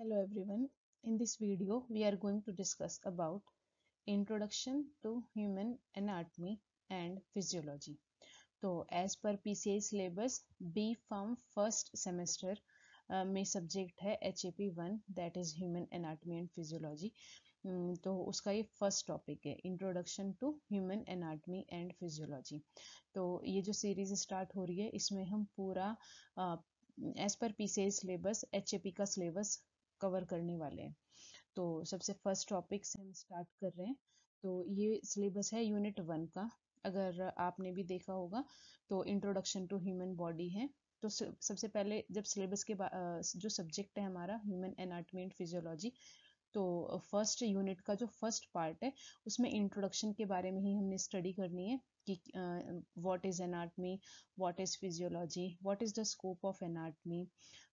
hello everyone in this video we are going to discuss about introduction to human anatomy and physiology तो as per PCI syllabus B pharm first semester में subject है H A P one that is human anatomy and physiology तो उसका ये first topic है introduction to human anatomy and physiology तो ये जो सीरीज स्टार्ट हो रही है इसमें हम पूरा as per PCI syllabus H A P का सिलेबस कवर करने वाले हैं तो सबसे फर्स्ट टॉपिक से हम स्टार्ट कर रहे हैं तो ये सिलेबस है यूनिट वन का अगर आपने भी देखा होगा तो इंट्रोडक्शन टू ह्यूमन बॉडी है तो सबसे पहले जब सिलेबस के जो सब्जेक्ट है हमारा ह्यूमन एनाटमी एंड फिजियोलॉजी तो फर्स्ट यूनिट का जो फर्स्ट पार्ट है उसमें इंट्रोडक्शन के बारे में ही हमने स्टडी करनी है कि what is anatomy what is physiology what is the scope of anatomy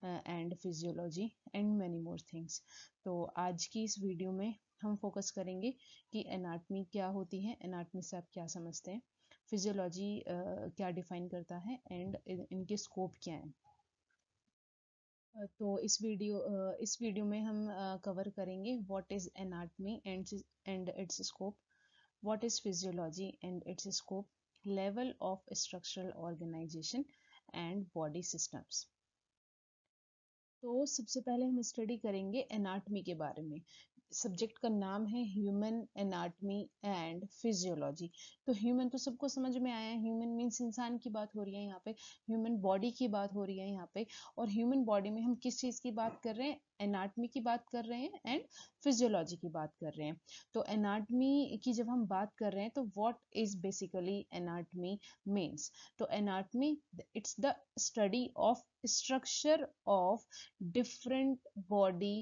and physiology and many more things तो आज की इस वीडियो में हम फोकस करेंगे कि एनाटमी क्या होती है एनाटमी से आप क्या समझते हैं फिजियोलॉजी uh, क्या डिफाइन करता है एंड इनके स्कोप क्या हैं तो इस वीडियो इस वीडियो में हम कवर करेंगे what is anatomy and and its scope what is physiology and its scope, level of structural organization and body systems. तो सबसे पहले हम स्टडी करेंगे एनाटमी के बारे में सब्जेक्ट का नाम है ह्यूमन एनाटमी एंड फिजियोलॉजी तो ह्यूमन तो सबको समझ में आया ह्यूमन मीन्स इंसान की बात हो रही है यहाँ पे ह्यूमन बॉडी की बात हो रही है यहाँ पे और ह्यूमन बॉडी में हम किस चीज़ की बात कर रहे हैं एनाटमी की बात कर रहे हैं एंड फिजियोलॉजी की बात कर रहे हैं तो एनाटमी की जब हम बात कर रहे हैं तो what is basically anatomy means तो anatomy it's the study of structure of different body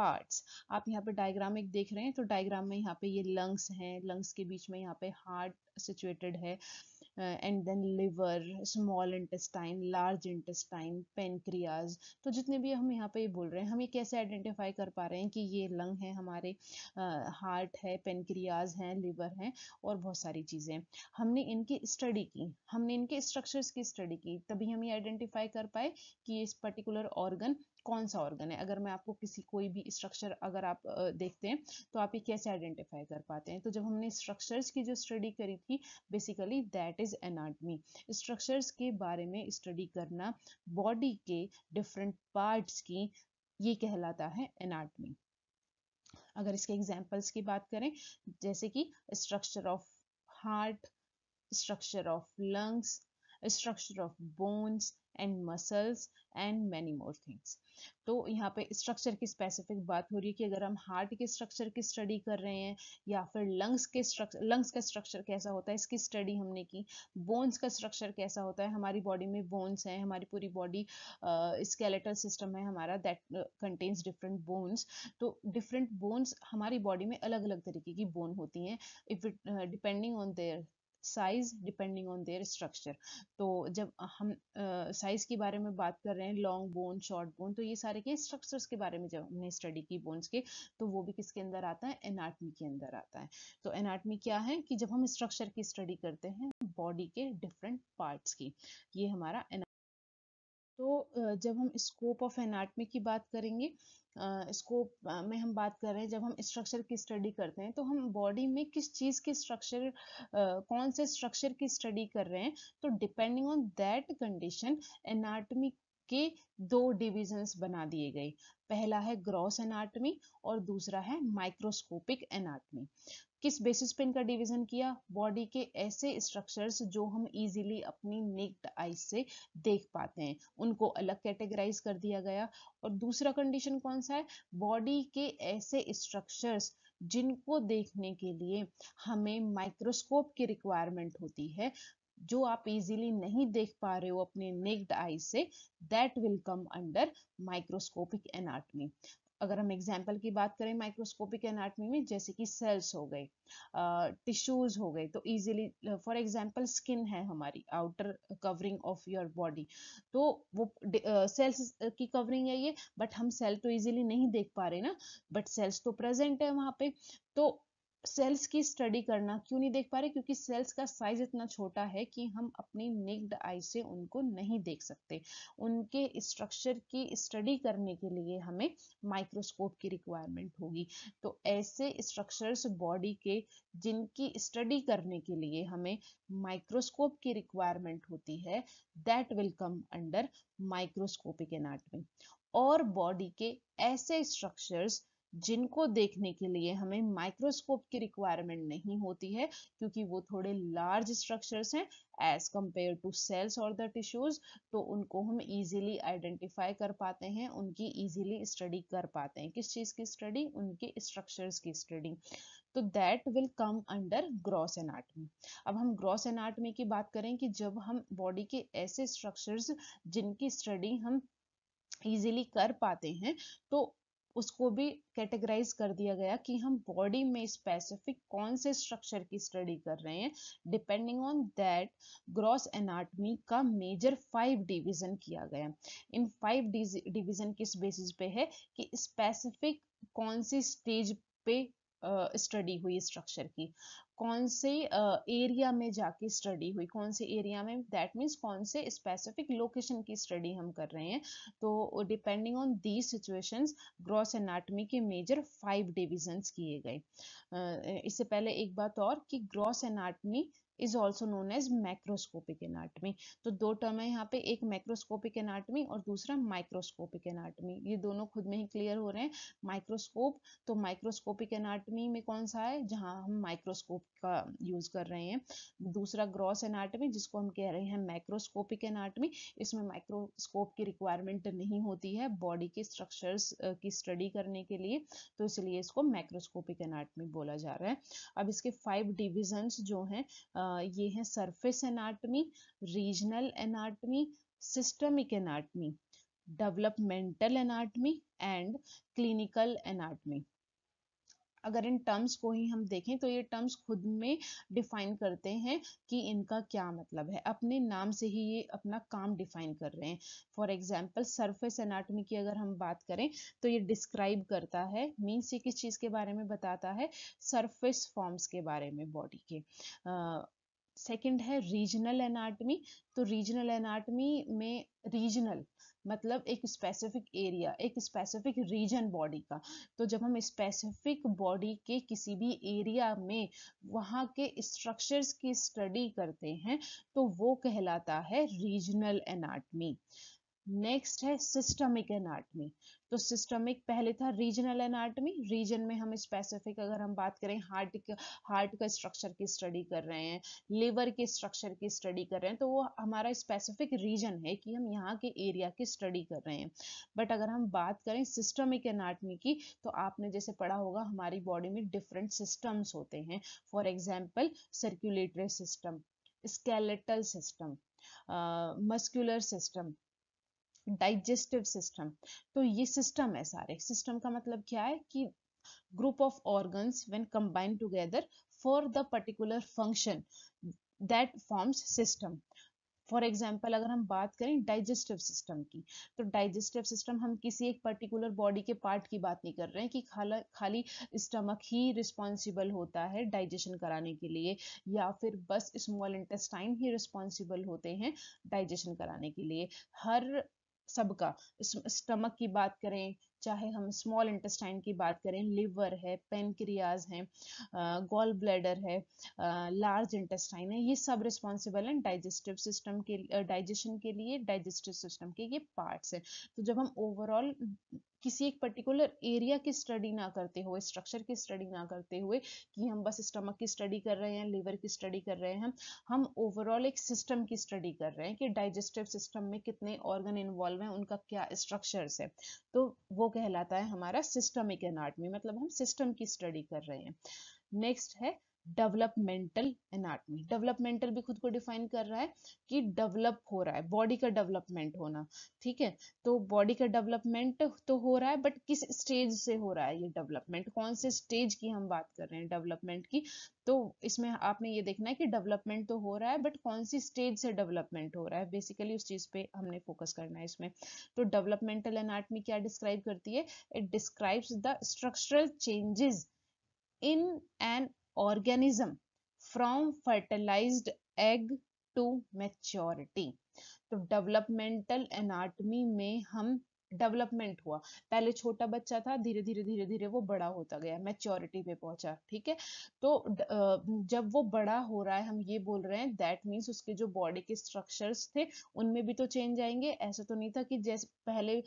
parts आप यहाँ पे डायग्राम एक देख रहे हैं तो डायग्राम में यहाँ पे ये लंग्स हैं लंग्स के बीच में यहाँ पे हार्ट सिचुएटेड है uh, and then liver small intestine large intestine pancreas तो जितने भी हम यहाँ पे ये बोल रहे हैं हम ये कैसे आइडेंटिफाई कर पा रहे हैं कि ये लंग है हमारे हार्ट है पेनक्रियाज हैं लिवर हैं और बहुत सारी चीज़ें हमने इनकी स्टडी की हमने इनके स्ट्रक्चर्स की स्टडी की तभी हम ये आइडेंटिफाई कर पाए कि इस पर्टिकुलर ऑर्गन कौन सा ऑर्गन है अगर मैं आपको किसी कोई भी स्ट्रक्चर अगर आप देखते हैं तो आप ये कैसे आइडेंटिफाई कर पाते हैं तो जब हमने स्ट्रक्चर्स की जो स्टडी करी थी basically that is is anatomy structures के बारे में स्टडी करना बॉडी के डिफरेंट पार्ट्स की ये कहलाता है एनाटमी अगर इसके एग्जाम्पल्स की बात करें जैसे कि structure of heart structure of lungs structure of bones and muscles and many more things तो यहाँ पे स्ट्रक्चर की स्पेसिफिक बात हो रही है कि अगर हम हार्ट के स्ट्रक्चर की स्टडी कर रहे हैं या फिर लंग्स के स्ट्रक्चर लंग्स का स्ट्रक्चर कैसा होता है इसकी स्टडी हमने की बोन्स का स्ट्रक्चर कैसा होता है हमारी बॉडी में बोन्स हैं हमारी पूरी बॉडी स्केलेटल सिस्टम है हमारा दैट कंटेन्स डिफरेंट बोन्स तो डिफरेंट बोन्स हमारी बॉडी में अलग अलग तरीके की बोन होती हैं if it depending on their size depending on their structure तो जब हम साइज के बारे में बात कर रहे हैं लॉन्ग बोन शॉर्ट बोन तो ये सारे के स्ट्रक्चर्स के बारे में जब हमने स्टडी की बोन्स के तो वो भी किसके अंदर आता है एनाटमी के अंदर आता है तो एनाटमी क्या है कि जब हम स्ट्रक्चर की स्टडी करते हैं बॉडी के डिफरेंट पार्ट्स की ये हमारा तो जब हम स्कोप ऑफ एनाटमी की बात करेंगे स्कोप में हम बात कर रहे हैं जब हम स्ट्रक्चर की स्टडी करते हैं तो हम बॉडी में किस चीज़ की स्ट्रक्चर कौन से स्ट्रक्चर की स्टडी कर रहे हैं तो depending on that condition anatomy के दो डिविजन्स बना दिए गए पहला है ग्रॉस एनाटमी और दूसरा है माइक्रोस्कोपिक एनाटमी किस बेसिस पे इनका डिवीजन किया बॉडी के ऐसे स्ट्रक्चर्स जो हम इजीली अपनी नेक्ड आईज से देख पाते हैं उनको अलग कैटेगराइज कर दिया गया और दूसरा कंडीशन कौन सा है बॉडी के ऐसे स्ट्रक्चर्स जिनको देखने के लिए हमें माइक्रोस्कोप की रिक्वायरमेंट होती है जो आप इजीली नहीं देख पा रहे हो अपने नेक्ड आई से that will come under microscopic anatomy अगर हम एग्जाम्पल की बात करें माइक्रोस्कोपिक एनाटमी में जैसे कि सेल्स हो गए टिश्यूज हो गए तो इजीली फॉर एग्जाम्पल स्किन है हमारी outer covering of your body तो वो सेल्स uh, की कवरिंग है ये बट हम सेल तो इजीली नहीं देख पा रहे ना बट सेल्स तो प्रेजेंट है वहाँ पे तो सेल्स की स्टडी करना क्यों नहीं देख पा रहे क्योंकि सेल्स का साइज इतना छोटा है कि हम अपनी नेक्ड आई से उनको नहीं देख सकते उनके स्ट्रक्चर की स्टडी करने के लिए हमें माइक्रोस्कोप की रिक्वायरमेंट होगी तो ऐसे स्ट्रक्चर्स बॉडी के जिनकी स्टडी करने के लिए हमें माइक्रोस्कोप की रिक्वायरमेंट होती है that will come under microscopic anatomy और बॉडी के ऐसे स्ट्रक्चर्स जिनको देखने के लिए हमें माइक्रोस्कोप की रिक्वायरमेंट नहीं होती है क्योंकि वो थोड़े लार्ज स्ट्रक्चर्स हैं एज कंपेयर टू सेल्स और द टिश्यूज तो उनको हम इजीली आइडेंटिफाई कर पाते हैं उनकी इजीली स्टडी कर पाते हैं किस चीज़ की स्टडी उनके स्ट्रक्चर्स की स्टडी तो that will come under gross anatomy अब हम ग्रॉस एनाटमी की बात करें कि जब हम बॉडी के ऐसे स्ट्रक्चर्स जिनकी स्टडी हम इजिली कर पाते हैं तो उसको भी कैटेगराइज कर दिया गया कि हम बॉडी में स्पेसिफिक कौन से स्ट्रक्चर की स्टडी कर रहे हैं depending on that gross anatomy का मेजर फाइव डिवीजन किया गया इन फाइव डिवीजन किस बेसिस पे है कि स्पेसिफिक कौन सी स्टेज पे स्टडी uh, हुई स्ट्रक्चर की कौन से एरिया uh, में जाके स्टडी हुई कौन से एरिया में दैट मीन्स कौन से स्पेसिफिक लोकेशन की स्टडी हम कर रहे हैं तो depending on the situations gross anatomy के मेजर फाइव डिविजन्स किए गए uh, इससे पहले एक बात और कि gross anatomy is also known as macroscopic anatomy तो दो टर्म है यहाँ पे एक मैक्रोस्कोपिक एनाटमी और दूसरा माइक्रोस्कोपिक एनाटमी ये दोनों खुद में ही क्लियर हो रहे हैं माइक्रोस्कोप तो माइक्रोस्कोपिक एनाटमी में कौन सा है जहाँ हम माइक्रोस्कोप का यूज कर रहे हैं दूसरा ग्रॉस एनाटमी जिसको हम कह रहे हैं माइक्रोस्कोपिक एनाटमी इसमें माइक्रोस्कोप की रिक्वायरमेंट नहीं होती है बॉडी के स्ट्रक्चर्स की स्टडी करने के लिए तो इसलिए इसको माइक्रोस्कोपिक एनाटमी बोला जा रहा है अब इसके फाइव डिविजन्स जो हैं ये हैं surface anatomy regional anatomy systemic anatomy developmental anatomy and clinical anatomy अगर इन टर्म्स को ही हम देखें तो ये टर्म्स खुद में डिफाइन करते हैं कि इनका क्या मतलब है अपने नाम से ही ये अपना काम डिफाइन कर रहे हैं फॉर एग्जाम्पल सरफेस एनाटमी की अगर हम बात करें तो ये डिस्क्राइब करता है मीन्स ये किस चीज़ के बारे में बताता है सरफेस फॉर्म्स के बारे में बॉडी के सेकंड है रीजनल एनाटमी तो रीजनल एनाटमी में रीजनल मतलब एक स्पेसिफिक एरिया एक स्पेसिफिक रीजन बॉडी का तो जब हम स्पेसिफिक बॉडी के किसी भी एरिया में वहाँ के स्ट्रक्चर्स की स्टडी करते हैं तो वो कहलाता है रीजनल एनाटमी नेक्स्ट है सिस्टमिक एनाटमी तो सिस्टमिक पहले था रीजनल एनाटमी रीजन में हम स्पेसिफिक अगर हम बात करें हार्ट हार्ट का स्ट्रक्चर की स्टडी कर रहे हैं लिवर के स्ट्रक्चर की स्टडी कर रहे हैं तो वो हमारा स्पेसिफिक रीजन है कि हम यहाँ के एरिया की स्टडी कर रहे हैं बट अगर हम बात करें सिस्टमिक एनाटमी की तो आपने जैसे पढ़ा होगा हमारी बॉडी में डिफरेंट सिस्टम्स होते हैं for example circulatory system skeletal system muscular system digestive system तो ये सिस्टम है सारे सिस्टम का मतलब क्या है कि group of organs when combined together for the particular function that forms system for example अगर हम बात करें डाइजेस्टिव सिस्टम की तो डाइजेस्टिव सिस्टम हम किसी एक पर्टिकुलर बॉडी के पार्ट की बात नहीं कर रहे हैं कि खाला खाली स्टमक ही रिस्पॉन्सिबल होता है डाइजेशन कराने के लिए या फिर बस स्मॉल इंटेस्टाइन ही रिस्पॉन्सिबल होते हैं डाइजेशन कराने के लिए हर सबका स्टमक की बात करें चाहे हम स्मॉल इंटेस्टाइन की बात करें लिवर है पेनक्रियाज है गोल ब्लैडर है लार्ज इंटेस्टाइन है ये सब रिस्पॉन्सिबल हैं डाइजेस्टिव सिस्टम के डाइजेशन के लिए डाइजेस्टिव सिस्टम के ये पार्ट्स हैं तो जब हम ओवरऑल किसी एक पर्टिकुलर एरिया की स्टडी ना करते हुए स्ट्रक्चर की स्टडी ना करते हुए कि हम बस स्टमक की स्टडी कर रहे हैं लीवर की स्टडी कर रहे हैं हम हम ओवरऑल एक सिस्टम की स्टडी कर रहे हैं कि डाइजेस्टिव सिस्टम में कितने ऑर्गन इन्वॉल्व हैं उनका क्या स्ट्रक्चर्स है तो वो कहलाता है हमारा सिस्टमिक एनाटमी मतलब हम सिस्टम की स्टडी कर रहे हैं नेक्स्ट है डेवलपमेंटल एनाटमी डेवलपमेंटल भी खुद को डिफाइन कर रहा है कि डेवलप हो रहा है बॉडी का डेवलपमेंट होना ठीक है तो बॉडी का डेवलपमेंट तो हो रहा है बट किस स्टेज से हो रहा है ये डेवलपमेंट कौन से स्टेज की हम बात कर रहे हैं डेवलपमेंट की तो इसमें आपने ये देखना है कि डेवलपमेंट तो हो रहा है बट कौन सी स्टेज से डेवलपमेंट हो रहा है बेसिकली उस चीज़ पे हमने फोकस करना है इसमें तो डेवलपमेंटल एनाटमी क्या डिस्क्राइब करती है it describes the structural changes in an organism from fertilize egg to maturity तो डेवलपमेंटल एनाटमी में हम डेवलपमेंट हुआ पहले छोटा बच्चा था धीरे धीरे धीरे धीरे वो बड़ा होता गया मैच्योरिटी पे पहुंचा ठीक है तो जब वो बड़ा हो रहा है हम ये बोल रहे हैं दैट मीन्स उसके जो बॉडी के स्ट्रक्चर्स थे उनमें भी तो चेंज आएंगे ऐसा तो नहीं था कि जैसे पहले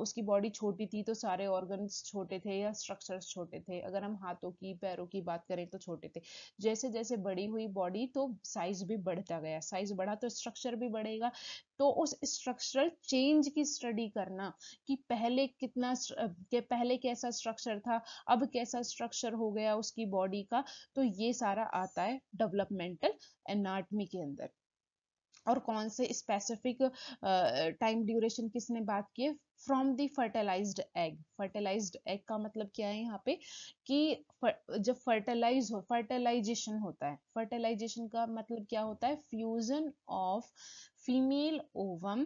उसकी बॉडी छोटी थी तो सारे ऑर्गन छोटे थे या स्ट्रक्चर्स छोटे थे अगर हम हाथों की पैरों की बात करें तो छोटे थे जैसे जैसे बड़ी हुई बॉडी तो साइज भी बढ़ता गया साइज बढ़ा तो स्ट्रक्चर भी बढ़ेगा तो उस स्ट्रक्चरल चेंज की स्टडी करना कि पहले कितना के पहले कैसा स्ट्रक्चर था अब कैसा स्ट्रक्चर हो गया उसकी बॉडी का तो ये सारा आता है डेवलपमेंटल एनाटमी के अंदर और कौन से स्पेसिफिक टाइम ड्यूरेशन किसने बात की है from the fertilised egg fertilized egg का मतलब क्या है यहाँ पे कि जब फर्टिलाइज हो फर्टिलाइजेशन होता है फर्टिलाइजेशन का मतलब क्या होता है fusion of female ovum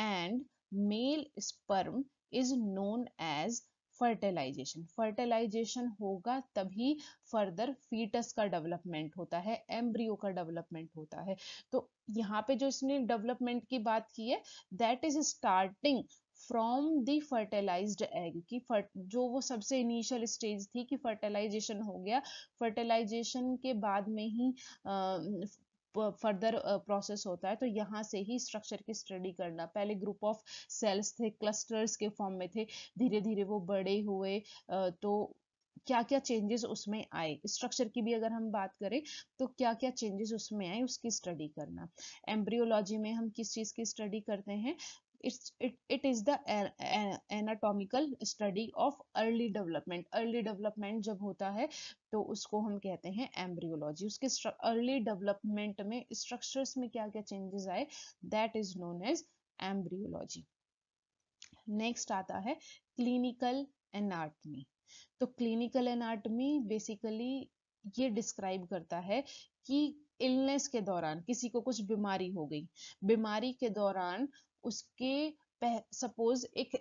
and male sperm is known as fertilization fertilization होगा तभी फर्दर फीटस का डेवलपमेंट होता है एम्ब्रियो का डेवलपमेंट होता है तो यहाँ पे जो इसने डेवलपमेंट की बात की है that is starting from the fertilised egg की फर्ट जो वो सबसे इनिशियल स्टेज थी कि फर्टिलाइजेशन हो गया फर्टिलाइजेशन के बाद में ही फर्दर प्रोसेस होता है तो यहाँ से ही स्ट्रक्चर की स्टडी करना पहले ग्रुप ऑफ सेल्स थे क्लस्टर्स के फॉर्म में थे धीरे धीरे वो बड़े हुए तो क्या क्या चेंजेस उसमें आए स्ट्रक्चर की भी अगर हम बात करें तो क्या क्या चेंजेस उसमें आए उसकी स्टडी करना एम्ब्रियोलॉजी में हम किस चीज़ की स्टडी करते हैं it's it, it is the anatomical study of early development early development जब होता है तो उसको हम कहते हैं embryology उसके early development में structures में क्या क्या changes आए that is known as embryology next आता है clinical anatomy तो clinical anatomy basically ये डिस्क्राइब करता है कि इलनेस के दौरान किसी को कुछ बीमारी हो गई बीमारी के दौरान उसके सपोज एक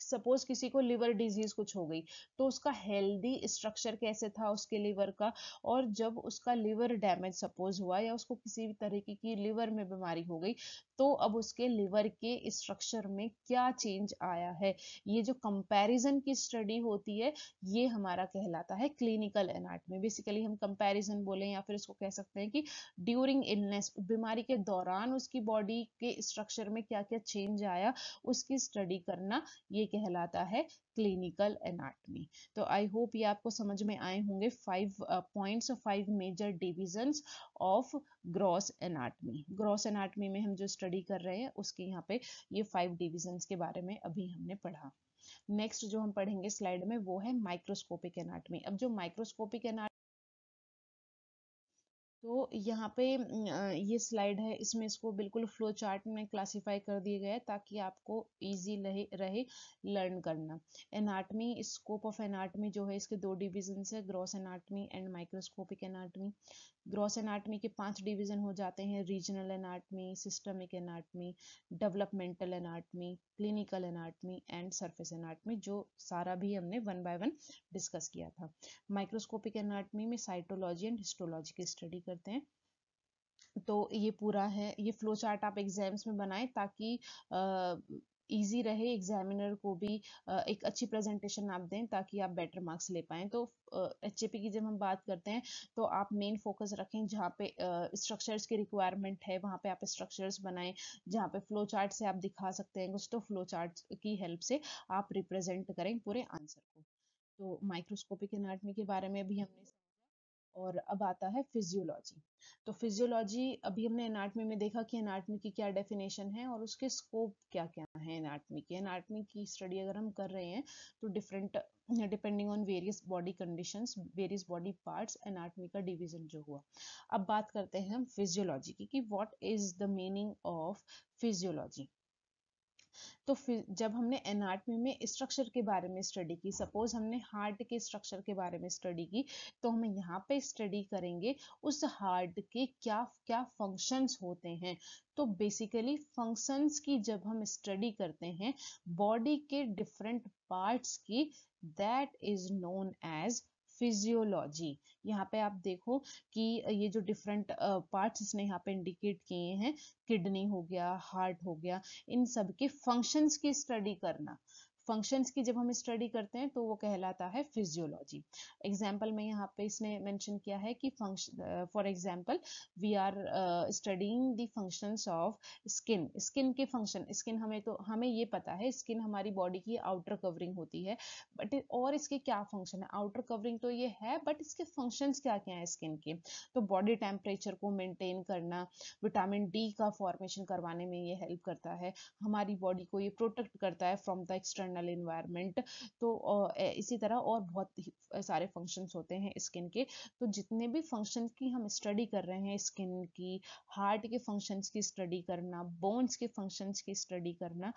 सपोज uh, किसी को लिवर डिजीज कुछ हो गई तो उसका हेल्दी स्ट्रक्चर कैसे था उसके लिवर का और जब उसका लिवर डैमेज सपोज हुआ या उसको किसी भी तरीके की लिवर में बीमारी हो गई तो अब उसके लिवर के स्ट्रक्चर में क्या चेंज आया है ये जो कंपैरिजन की स्टडी होती है ये हमारा कहलाता है क्लिनिकल एनाटमी बेसिकली हम कंपैरिजन बोले या फिर इसको कह सकते हैं कि ड्यूरिंग इलनेस बीमारी के दौरान उसकी बॉडी के स्ट्रक्चर में क्या क्या चेंज आया उसकी स्टडी करना ये कहलाता है क्लिनिकल एनाटमी तो आई होप ये आपको समझ में आए होंगे five points five major division of gross anatomy gross anatomy में हम जो स्टडी स्टडी कर रहे हैं उसके यहाँ पे ये फाइव डिविजन के बारे में अभी हमने पढ़ा नेक्स्ट जो हम पढ़ेंगे स्लाइड में वो है माइक्रोस्कोपिक एनाटमी अब जो माइक्रोस्कोपिक एनाटमी तो यहाँ पे ये स्लाइड है इसमें इसको बिल्कुल फ्लो चार्ट में क्लासिफाई कर दिया गया है ताकि आपको इजी रहे रहे लर्न करना एनाटमी स्कोप ऑफ एनाटमी जो है इसके दो डिविजन है gross anatomy and microscopic anatomy gross anatomy के पांच डिवीजन हो जाते हैं regional anatomy systemic anatomy developmental anatomy clinical anatomy and surface anatomy जो सारा भी हमने वन बाय वन डिस्कस किया था माइक्रोस्कोपिक एनाटमी में साइटोलॉजी एंड हिस्टोलॉजी की स्टडी कर करते हैं तो ये पूरा है ये फ्लो चार्ट आप एग्जाम्स में बनाएं ताकि इजी रहे एग्जामिनर को भी एक अच्छी प्रेजेंटेशन आप दें ताकि आप बेटर मार्क्स ले पाएं तो एच की जब हम बात करते हैं तो आप मेन फोकस रखें जहाँ पे स्ट्रक्चर्स की रिक्वायरमेंट है वहाँ पे आप स्ट्रक्चर्स बनाएं जहाँ पे फ्लो चार्ट से आप दिखा सकते हैं कुछ तो फ्लो चार्ट की हेल्प से आप रिप्रेजेंट करें पूरे आंसर को तो माइक्रोस्कोपिक एनाटमी के बारे में भी हमने और अब आता है फिजियोलॉजी तो फिजियोलॉजी अभी हमने एनाटमी में देखा कि एनाटमी की क्या डेफिनेशन है और उसके स्कोप क्या क्या है एनाटमी की एनाटमी की स्टडी अगर हम कर रहे हैं तो different depending on various body conditions various body parts anatomy का डिवीजन जो हुआ अब बात करते हैं हम फिजियोलॉजी की कि what is the meaning of physiology तो फिर जब हमने एनाटमी में स्ट्रक्चर के बारे में स्टडी की सपोज हमने हार्ट के स्ट्रक्चर के बारे में स्टडी की तो हम यहाँ पे स्टडी करेंगे उस हार्ट के क्या क्या फंक्शंस होते हैं तो बेसिकली फंक्शंस की जब हम स्टडी करते हैं बॉडी के डिफरेंट पार्ट्स की that is known as physiology यहाँ पे आप देखो कि ये जो डिफरेंट पार्ट इसने यहाँ पे इंडिकेट किए हैं किडनी हो गया हार्ट हो गया इन सब के फंक्शंस की स्टडी करना फंक्शंस की जब हम स्टडी करते हैं तो वो कहलाता है फिजियोलॉजी एग्जाम्पल में यहाँ पे इसने मेंशन किया है कि function for example we are studying the functions of skin skin के फंक्शन स्किन हमें तो हमें ये पता है स्किन हमारी बॉडी की आउटर कवरिंग होती है बट और इसके क्या फंक्शन है आउटर कवरिंग तो ये है बट इसके फंक्शंस क्या क्या है स्किन के तो बॉडी टेम्परेचर को मेनटेन करना विटामिन डी का फॉर्मेशन करवाने में ये हेल्प करता है हमारी बॉडी को ये प्रोटेक्ट करता है from the external external environment तो इसी तरह और बहुत सारे फंक्शंस होते हैं स्किन के तो जितने भी फंक्शन की हम स्टडी कर रहे हैं स्किन की हार्ट के फंक्शंस की स्टडी करना बोन्स के फंक्शंस की स्टडी करना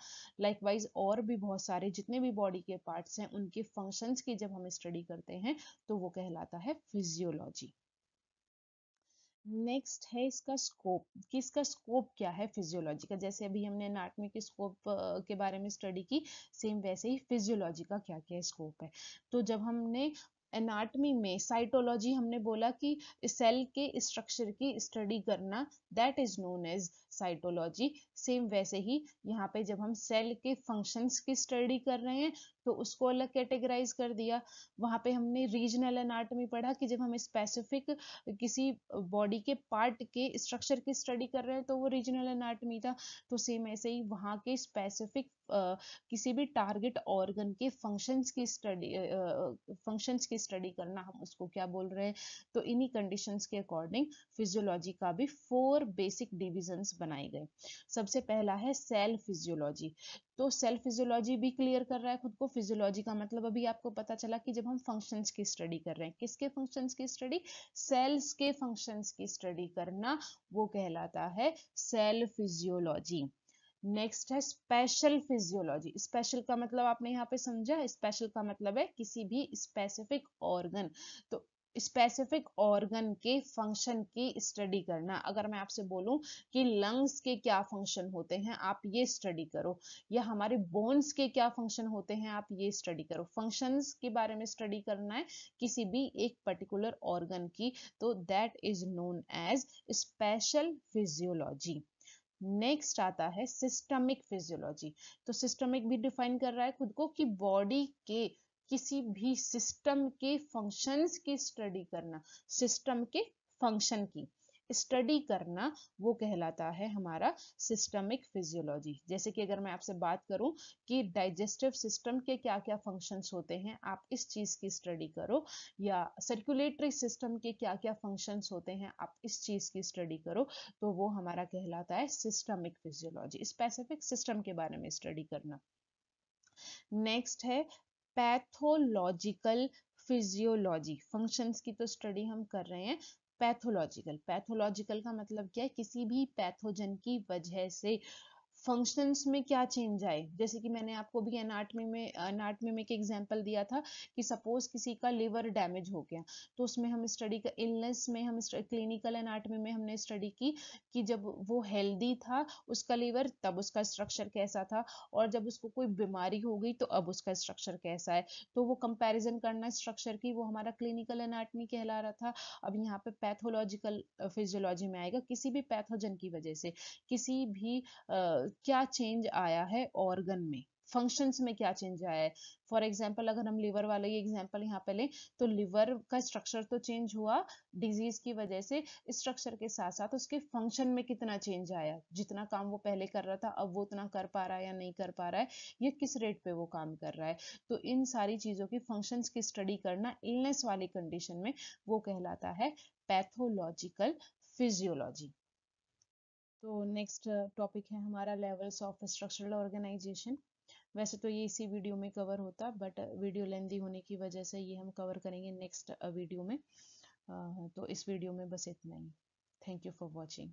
लाइकवाइज और भी बहुत सारे जितने भी बॉडी के पार्ट्स हैं उनके फंक्शंस की जब हम स्टडी करते हैं तो वो कहलाता है फिजियोलॉजी नेक्स्ट है इसका स्कोप किसका स्कोप क्या है फिजियोलॉजी का जैसे अभी हमने एनाटमी के स्कोप के बारे में स्टडी की सेम वैसे ही फिजियोलॉजी का क्या क्या स्कोप है तो जब हमने एनाटमी में साइटोलॉजी हमने बोला कि सेल के स्ट्रक्चर की स्टडी करना that is known as cytology same वैसे ही यहाँ पे जब हम सेल के फंक्शंस की स्टडी कर रहे हैं तो उसको अलग कैटेगराइज कर दिया वहाँ पे हमने रीजनल एनाटमी पढ़ा कि जब हम स्पेसिफिक किसी बॉडी के पार्ट के स्ट्रक्चर की स्टडी कर रहे हैं तो वो रीजनल एनाटमी था तो सेम ऐसे ही वहाँ के स्पेसिफिक किसी भी टारगेट ऑर्गन के फंक्शंस की स्टडी फंक्शंस की स्टडी करना हम उसको क्या बोल रहे हैं तो इन्हीं कंडीशंस के अकॉर्डिंग फिजियोलॉजी का भी फोर बेसिक डिविजन्स बनाए गए सबसे पहला है सेल फिजियोलॉजी तो सेल फिजियोलॉजी भी क्लियर कर रहा है खुद को फिजियोलॉजी का मतलब अभी आपको पता चला कि जब हम फंक्शंस की स्टडी कर रहे हैं किसके फंक्शंस की स्टडी सेल्स के फंक्शंस की स्टडी करना वो कहलाता है सेल फिजियोलॉजी नेक्स्ट है स्पेशल फिजियोलॉजी स्पेशल का मतलब आपने यहाँ पे समझा स्पेशल का मतलब है किसी भी स्पेसिफिक ऑर्गन तो स्पेसिफिक ऑर्गन के फंक्शन की स्टडी करना अगर मैं आपसे बोलूं कि लंग्स के क्या फंक्शन होते हैं आप ये स्टडी करो या हमारे बोन्स के क्या फंक्शन होते हैं आप ये स्टडी करो फंक्शंस के बारे में स्टडी करना है किसी भी एक पर्टिकुलर ऑर्गन की तो that is known as special physiology next आता है सिस्टमिक फिजियोलॉजी तो सिस्टमिक भी डिफाइन कर रहा है खुद को कि बॉडी के किसी भी सिस्टम के फंक्शंस की स्टडी करना सिस्टम के फंक्शन की स्टडी करना वो कहलाता है हमारा सिस्टमिक फिजियोलॉजी जैसे कि अगर मैं आपसे बात करूं कि डाइजेस्टिव सिस्टम के क्या क्या फंक्शंस होते हैं आप इस चीज़ की स्टडी करो या सर्कुलेटरी सिस्टम के क्या क्या फंक्शंस होते हैं आप इस चीज़ की स्टडी करो तो वो हमारा कहलाता है सिस्टमिक फिजियोलॉजी स्पेसिफिक सिस्टम के बारे में स्टडी करना नेक्स्ट है पैथोलॉजिकल फिजियोलॉजी फंक्शंस की तो स्टडी हम कर रहे हैं पैथोलॉजिकल पैथोलॉजिकल का मतलब क्या है किसी भी पैथोजन की वजह से फंक्शंस में क्या चेंज आए जैसे कि मैंने आपको भी एनाटमी में एनाटमी में एक एग्जाम्पल दिया था कि सपोज किसी का लिवर डैमेज हो गया तो उसमें हम स्टडी का इलनेस में हम क्लिनिकल एनाटमी में हमने स्टडी की कि जब वो हेल्दी था उसका लीवर तब उसका स्ट्रक्चर कैसा था और जब उसको कोई बीमारी हो गई तो अब उसका स्ट्रक्चर कैसा है तो वो कंपेरिजन करना स्ट्रक्चर की वो हमारा क्लिनिकल एनाटमी कहला रहा था अब यहाँ पे पैथोलॉजिकल फिजियोलॉजी में आएगा किसी भी पैथोजन की वजह से किसी भी क्या चेंज आया है ऑर्गन में फंक्शंस में क्या चेंज आया है फॉर एग्जाम्पल अगर हम लिवर वाला ये एग्जाम्पल यहाँ पे लें तो लिवर का स्ट्रक्चर तो चेंज हुआ डिजीज की वजह से स्ट्रक्चर के साथ साथ उसके फंक्शन में कितना चेंज आया जितना काम वो पहले कर रहा था अब वो उतना कर पा रहा है या नहीं कर पा रहा है या किस रेट पे वो काम कर रहा है तो इन सारी चीज़ों की फंक्शन की स्टडी करना इलनेस वाली कंडीशन में वो कहलाता है पैथोलॉजिकल फिजियोलॉजी तो नेक्स्ट टॉपिक है हमारा लेवल्स ऑफ स्ट्रक्चरल ऑर्गेनाइजेशन वैसे तो ये इसी वीडियो में कवर होता बट वीडियो लेंदी होने की वजह से ये हम कवर करेंगे नेक्स्ट वीडियो में तो इस वीडियो में बस इतना ही थैंक यू फॉर वॉचिंग